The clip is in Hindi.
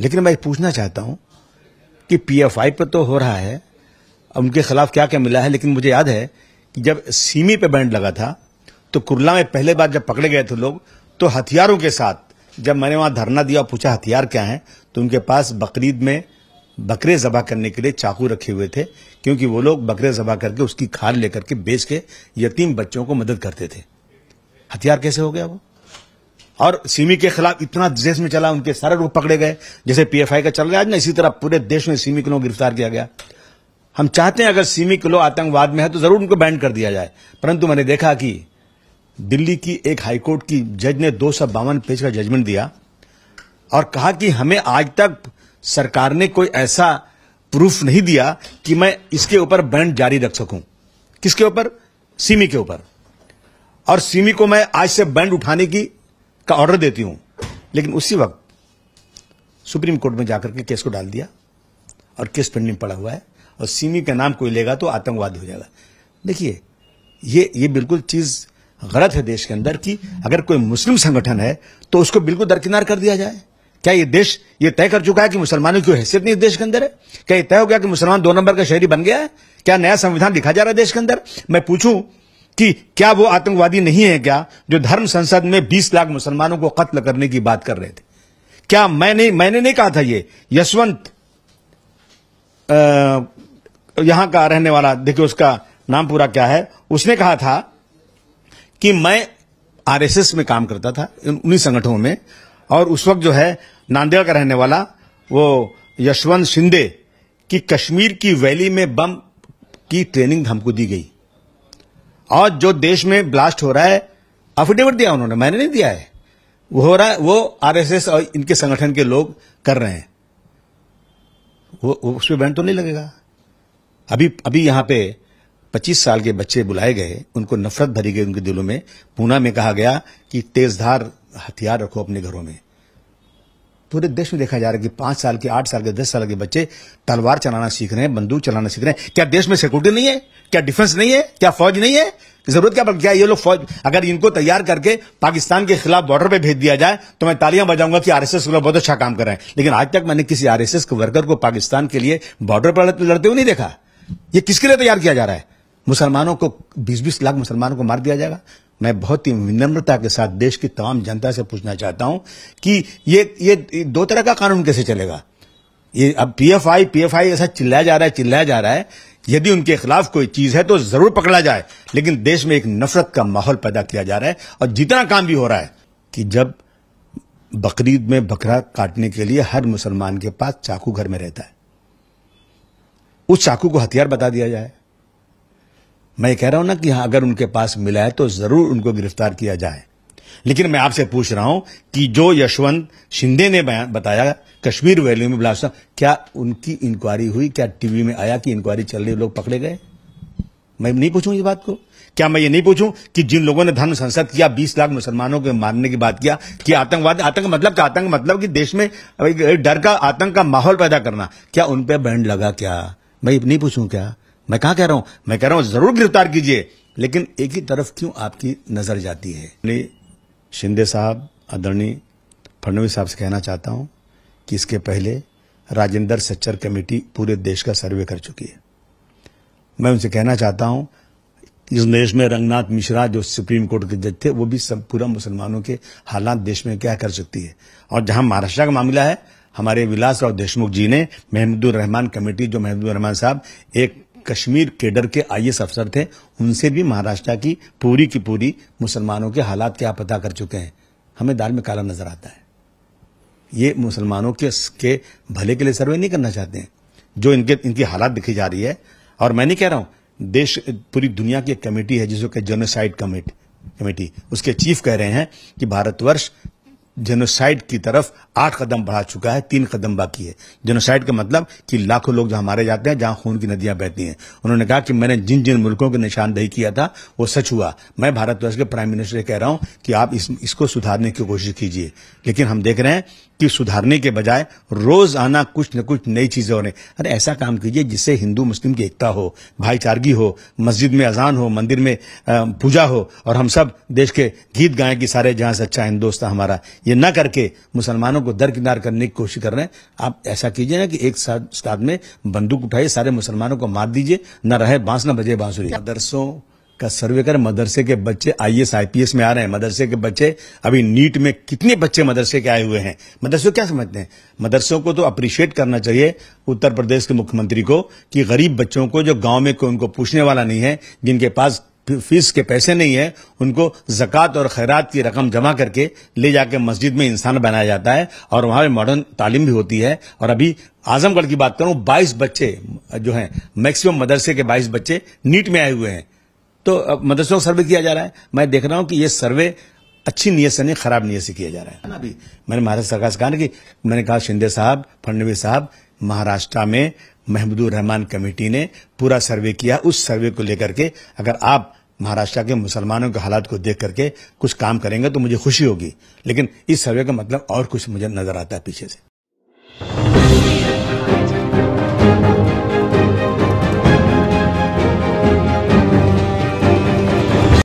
लेकिन मैं पूछना चाहता हूं कि पीएफआई पर तो हो रहा है उनके खिलाफ क्या क्या मिला है लेकिन मुझे याद है कि जब सीमी पे बैंड लगा था तो कुरला में पहले बार जब पकड़े गए थे लोग तो हथियारों के साथ जब मैंने वहां धरना दिया और पूछा हथियार क्या है तो उनके पास बकरीद में बकरे जबा करने के लिए चाकू रखे हुए थे क्योंकि वो लोग बकरे जबा करके उसकी खाल लेकर के बेच के यतीम बच्चों को मदद करते थे हथियार कैसे हो गया वो और सीमी e के खिलाफ इतना देश में चला उनके सारे लोग पकड़े गए जैसे पीएफआई का चल रहा है आज ना इसी तरह पूरे देश में सीमी e को गिरफ्तार किया गया हम चाहते हैं अगर सीमी e के लोग आतंकवाद में है तो जरूर उनको बैन कर दिया जाए परंतु मैंने देखा कि दिल्ली की एक हाईकोर्ट की जज ने दो सौ बावन पेज का जजमेंट दिया और कहा कि हमें आज तक सरकार ने कोई ऐसा प्रूफ नहीं दिया कि मैं इसके ऊपर बैंड जारी रख सकूं किसके ऊपर सीमी के ऊपर और सीमी को मैं आज से बैंड उठाने की का ऑर्डर देती हूं लेकिन उसी वक्त सुप्रीम कोर्ट में जाकर के केस को डाल दिया और केस पेंडिंग पड़ा हुआ है और सिमी का नाम कोई लेगा तो आतंकवाद हो जाएगा देखिए ये ये बिल्कुल चीज गलत है देश के अंदर कि अगर कोई मुस्लिम संगठन है तो उसको बिल्कुल दरकिनार कर दिया जाए क्या ये देश ये तय कर चुका है कि मुसलमानों की हैसियत नहीं इस देश के अंदर है क्या ये तय हो गया कि मुसलमान दो नंबर का शहरी बन गया है क्या नया संविधान लिखा जा रहा है देश के अंदर मैं पूछूं कि क्या वो आतंकवादी नहीं है क्या जो धर्म संसद में 20 लाख मुसलमानों को कत्ल करने की बात कर रहे थे क्या मैंने मैंने नहीं कहा था ये यशवंत यहां का रहने वाला देखिए उसका नाम पूरा क्या है उसने कहा था कि मैं आरएसएस में काम करता था उन्हीं संगठनों में और उस वक्त जो है नांदेड़ का रहने वाला वो यशवंत शिंदे की कश्मीर की वैली में बम की ट्रेनिंग हमको दी गई और जो देश में ब्लास्ट हो रहा है अफिडेविट दिया उन्होंने मैंने नहीं दिया है वो हो रहा है वो आरएसएस और इनके संगठन के लोग कर रहे हैं वो, वो उस पर बैंड तो नहीं लगेगा अभी अभी यहां पे 25 साल के बच्चे बुलाए गए उनको नफरत भरी गई उनके दिलों में पूना में कहा गया कि तेजधार हथियार रखो अपने घरों में पूरे देश में देखा जा रहा है कि पांच साल के आठ साल के दस साल के बच्चे तलवार चलाना सीख रहे हैं बंदूक चलाना सीख रहे हैं क्या देश में सिक्योरिटी नहीं है क्या डिफेंस नहीं है क्या फौज नहीं है जरूरत क्या क्या ये लोग फौज अगर इनको तैयार करके पाकिस्तान के खिलाफ बॉर्डर पे भेज दिया जाए तो मैं तालियां बजाऊंगा कि आरएसएस लोग बहुत अच्छा काम कर रहे हैं लेकिन आज तक मैंने किसी आरएसएस के वर्कर को पाकिस्तान के लिए बॉर्डर पर लड़ते हुए नहीं देखा ये किसके लिए तैयार किया जा रहा है मुसलमानों को बीस बीस लाख मुसलमानों को मार दिया जाएगा मैं बहुत ही विनम्रता के साथ देश की तमाम जनता से पूछना चाहता हूं कि ये ये दो तरह का कानून कैसे चलेगा ये अब पीएफआई पीएफआई ऐसा चिल्लाया जा रहा है चिल्लाया जा रहा है यदि उनके खिलाफ कोई चीज है तो जरूर पकड़ा जाए लेकिन देश में एक नफरत का माहौल पैदा किया जा रहा है और जितना काम भी हो रहा है कि जब बकरीद में बकरा काटने के लिए हर मुसलमान के पास चाकू घर में रहता है उस चाकू को हथियार बता दिया जाए मैं कह रहा हूं ना कि हाँ अगर उनके पास मिला है तो जरूर उनको गिरफ्तार किया जाए लेकिन मैं आपसे पूछ रहा हूं कि जो यशवंत शिंदे ने बताया कश्मीर वैली में ब्लास्ट क्या उनकी इंक्वायरी हुई क्या टीवी में आया कि इंक्वायरी चल रही लोग पकड़े गए मैं नहीं पूछूं इस बात को क्या मैं ये नहीं पूछूं कि जिन लोगों ने धर्म संसद किया 20 लाख मुसलमानों के मारने की बात किया कि आतंकवाद आतंक मतलब का आतंक मतलब कि देश में डर का आतंक का माहौल पैदा करना क्या उन पर बैंड लगा क्या मैं नहीं पूछूं क्या मैं कहा कह रहा हूं मैं कह रहा हूं जरूर गिरफ्तार कीजिए लेकिन एक ही तरफ क्यों आपकी नजर जाती है शिंदे साहब आदरणीय फडणवीस साहब से कहना चाहता हूं कि इसके पहले राजेंद्र सच्चर कमेटी पूरे देश का सर्वे कर चुकी है मैं उनसे कहना चाहता हूं इस देश में रंगनाथ मिश्रा जो सुप्रीम कोर्ट के जज थे वो भी सब पूरा मुसलमानों के हालात देश में क्या कर सकती है और जहां महाराष्ट्र का मामला है हमारे विलास देशमुख जी ने महमूदुर रहमान कमेटी जो महमूदुर रहमान साहब एक कश्मीर केडर के आईएएस अफसर थे उनसे भी महाराष्ट्र की पूरी की पूरी मुसलमानों के हालात क्या पता कर चुके हैं हमें दाल में काला नजर आता है ये मुसलमानों के, के भले के लिए सर्वे नहीं करना चाहते हैं जो इनके इनकी हालात दिखी जा रही है और मैं नहीं कह रहा हूं देश पूरी दुनिया की एक कमेटी है जिसको कहे जोनोसाइड कमेटी कमेटी उसके चीफ कह रहे हैं कि भारतवर्ष जेनोसाइड की तरफ आठ कदम बढ़ा चुका है तीन कदम बाकी है जेनोसाइड का मतलब कि लाखों लोग जहां मारे जाते हैं जहां खून की नदियां बहती हैं उन्होंने कहा कि मैंने जिन जिन मुल्कों की निशानदेही किया था वो सच हुआ मैं भारतवर्ष के प्राइम मिनिस्टर कह रहा हूं कि आप इस, इसको सुधारने की कोशिश कीजिए लेकिन हम देख रहे हैं की सुधारने के बजाय रोज आना कुछ न कुछ नई चीजें होने अरे ऐसा काम कीजिए जिससे हिंदू मुस्लिम की एकता हो भाईचारगी हो मस्जिद में अजान हो मंदिर में पूजा हो और हम सब देश के गीत गाएं कि सारे जहां से अच्छा हिंदोस्ता हमारा ये ना करके मुसलमानों को दरकिनार करने की कोशिश कर रहे हैं आप ऐसा कीजिए ना कि एक साथ में बंदूक उठाइए सारे मुसलमानों को मार दीजिए न रहे बांस न बजे बांसुरी मदरसों का सर्वे कर मदरसे के बच्चे आईएएस आईपीएस में आ रहे हैं मदरसे के बच्चे अभी नीट में कितने बच्चे मदरसे के आए हुए हैं मदरसे क्या समझते हैं मदरसों को तो अप्रिशिएट करना चाहिए उत्तर प्रदेश के मुख्यमंत्री को कि गरीब बच्चों को जो गांव में कोई उनको पूछने वाला नहीं है जिनके पास फीस के पैसे नहीं है उनको जक़ात और खैरात की रकम जमा करके ले जाके मस्जिद में इंसान बनाया जाता है और वहां पर मॉडर्न तालीम भी होती है और अभी आजमगढ़ की बात करूं 22 बच्चे जो हैं मैक्सिमम मदरसे के 22 बच्चे नीट में आए हुए हैं तो मदरसों का सर्वे किया जा रहा है मैं देख रहा हूँ कि ये सर्वे अच्छी नीयत से नहीं खराब नीयत से किया जा रहा है ना अभी मैंने महाराष्ट्र सरकार से कहा ना कि मैंने कहा शिंदे साहब फडनवीस साहब महाराष्ट्र में महमूदुर रहमान कमेटी ने पूरा सर्वे किया उस सर्वे को लेकर के अगर आप महाराष्ट्र के मुसलमानों के हालात को देख करके कुछ काम करेंगे तो मुझे खुशी होगी लेकिन इस सर्वे का मतलब और कुछ मुझे नजर आता है पीछे से